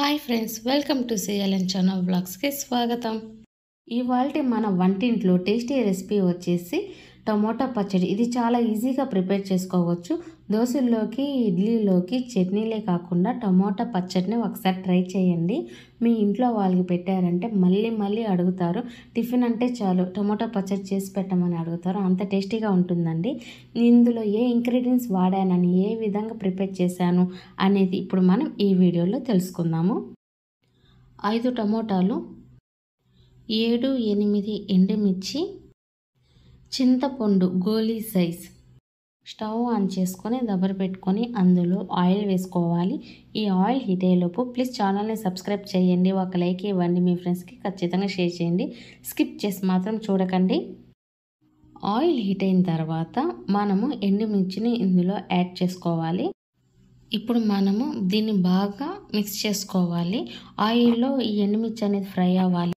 hi friends welcome to CLN channel బ్లాగ్స్కి స్వాగతం ఇవాళ మన వంటింట్లో టేస్టీ రెసిపీ వచ్చేసి టమోటా పచ్చడి ఇది చాలా ఈజీగా ప్రిపేర్ చేసుకోవచ్చు దోశల్లోకి ఇడ్లీలోకి చట్నీలే కాకుండా టమోటా పచ్చడిని ఒకసారి ట్రై చేయండి మీ ఇంట్లో వాళ్ళకి పెట్టారంటే మళ్ళీ మళ్ళీ అడుగుతారు టిఫిన్ అంటే చాలు టమోటా పచ్చడి చేసి పెట్టమని అడుగుతారు అంత టేస్టీగా ఉంటుందండి ఇందులో ఏ ఇంగ్రీడియంట్స్ వాడానని ఏ విధంగా ప్రిపేర్ చేశాను అనేది ఇప్పుడు మనం ఈ వీడియోలో తెలుసుకుందాము ఐదు టమోటాలు ఏడు ఎనిమిది ఎండుమిర్చి చింతపండు గోలీ సైజ్ స్టవ్ ఆన్ చేసుకొని దబ్బర పెట్టుకొని అందులో ఆయిల్ వేసుకోవాలి ఈ ఆయిల్ హీట్ అయ్యేలోపు ప్లీజ్ ఛానల్ని సబ్స్క్రైబ్ చేయండి ఒక లైక్ ఇవ్వండి మీ ఫ్రెండ్స్కి ఖచ్చితంగా షేర్ చేయండి స్కిప్ చేసి మాత్రం చూడకండి ఆయిల్ హీట్ అయిన తర్వాత మనము ఎండుమిర్చిని ఇందులో యాడ్ చేసుకోవాలి ఇప్పుడు మనము దీన్ని బాగా మిక్స్ చేసుకోవాలి ఆయిల్లో ఈ ఎండుమిర్చి అనేది ఫ్రై అవ్వాలి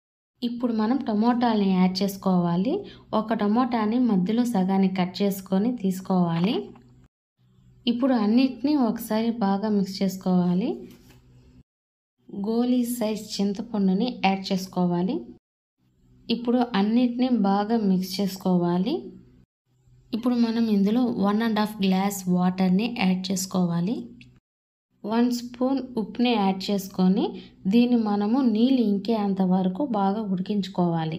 ఇప్పుడు మనం టమోటాలని యాడ్ చేసుకోవాలి ఒక టమోటాని మధ్యలో సగానికి కట్ చేసుకొని తీసుకోవాలి ఇప్పుడు అన్నిటినీ ఒకసారి బాగా మిక్స్ చేసుకోవాలి గోలీ సైజ్ చింతపండుని యాడ్ చేసుకోవాలి ఇప్పుడు అన్నిటినీ బాగా మిక్స్ చేసుకోవాలి ఇప్పుడు మనం ఇందులో వన్ అండ్ హాఫ్ గ్లాస్ వాటర్ని యాడ్ చేసుకోవాలి వన్ స్పూన్ ఉప్పుని యాడ్ చేసుకొని దీన్ని మనము నీళ్ళు ఇంకేంత వరకు బాగా ఉడికించుకోవాలి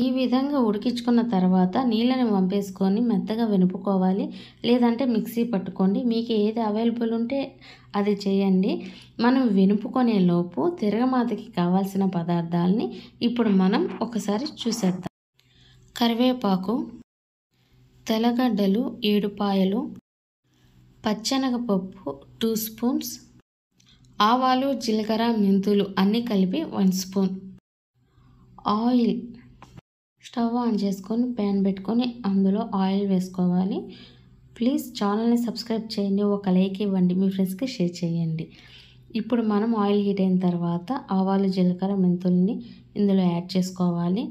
ఈ విధంగా ఉడికించుకున్న తర్వాత నీళ్ళని పంపేసుకొని మెత్తగా వెనుపుకోవాలి లేదంటే మిక్సీ పట్టుకోండి మీకు ఏది అవైలబుల్ ఉంటే అది చేయండి మనం వెనుపుకునే లోపు తిరగమాతకి కావాల్సిన పదార్థాలని ఇప్పుడు మనం ఒకసారి చూసేద్దాం కరివేపాకు తెల్లగడ్డలు ఏడుపాయలు పచ్చనగపప్పు టూ స్పూన్స్ ఆవాలు జీలకర్ర మెంతులు అన్నీ కలిపి one spoon oil stove on చేసుకొని ప్యాన్ పెట్టుకొని అందులో ఆయిల్ వేసుకోవాలి ప్లీజ్ ఛానల్ని సబ్స్క్రైబ్ చేయండి ఒక లైక్ ఇవ్వండి మీ ఫ్రెండ్స్కి షేర్ చేయండి ఇప్పుడు మనం ఆయిల్ హీట్ అయిన తర్వాత ఆవాలు జీలకర్ర మెంతుల్ని ఇందులో యాడ్ చేసుకోవాలి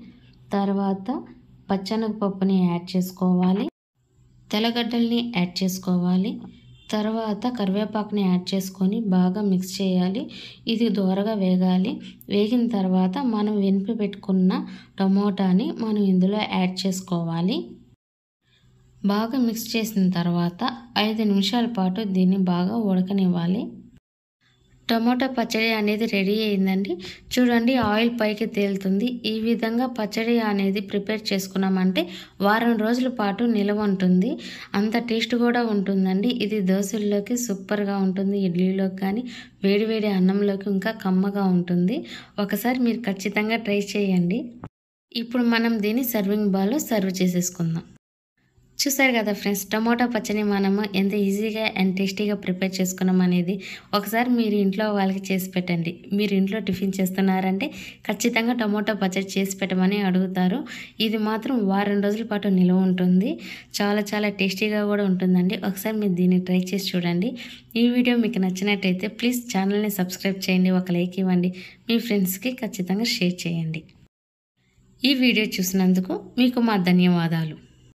తర్వాత పచ్చనగపప్పుని యాడ్ చేసుకోవాలి తెల్లగడ్డల్ని యాడ్ చేసుకోవాలి తర్వాత కరివేపాకుని యాడ్ చేసుకొని బాగా మిక్స్ చేయాలి ఇది దోరగా వేగాలి వేగిన తర్వాత మనం వెనిపి పెట్టుకున్న టమోటాని మనం ఇందులో యాడ్ చేసుకోవాలి బాగా మిక్స్ చేసిన తర్వాత ఐదు నిమిషాల పాటు దీన్ని బాగా ఉడకనివ్వాలి టమోటా పచ్చడి అనేది రెడీ అయిందండి చూడండి ఆయిల్ పైకి తేలుతుంది ఈ విధంగా పచ్చడి అనేది ప్రిపేర్ చేసుకున్నామంటే వారం రోజుల పాటు నిలవ ఉంటుంది అంత టేస్ట్ కూడా ఉంటుందండి ఇది దోశల్లోకి సూపర్గా ఉంటుంది ఇడ్లీలోకి కానీ వేడివేడి అన్నంలోకి ఇంకా కమ్మగా ఉంటుంది ఒకసారి మీరు ఖచ్చితంగా ట్రై చేయండి ఇప్పుడు మనం దీన్ని సర్వింగ్ బాల్లో సర్వ్ చేసేసుకుందాం చూసారు కదా ఫ్రెండ్స్ టమోటా పచ్చని మనము ఎంత ఈజీగా అండ్ టేస్టీగా ప్రిపేర్ చేసుకున్నాం అనేది ఒకసారి మీరు ఇంట్లో వాళ్ళకి చేసి పెట్టండి మీరు ఇంట్లో టిఫిన్ చేస్తున్నారంటే ఖచ్చితంగా టమోటా పచ్చడి చేసి పెట్టమని అడుగుతారు ఇది మాత్రం వారం రోజుల పాటు నిల్వ ఉంటుంది చాలా చాలా టేస్టీగా కూడా ఉంటుందండి ఒకసారి మీరు దీన్ని ట్రై చేసి చూడండి ఈ వీడియో మీకు నచ్చినట్టయితే ప్లీజ్ ఛానల్ని సబ్స్క్రైబ్ చేయండి ఒక లైక్ ఇవ్వండి మీ ఫ్రెండ్స్కి ఖచ్చితంగా షేర్ చేయండి ఈ వీడియో చూసినందుకు మీకు మా ధన్యవాదాలు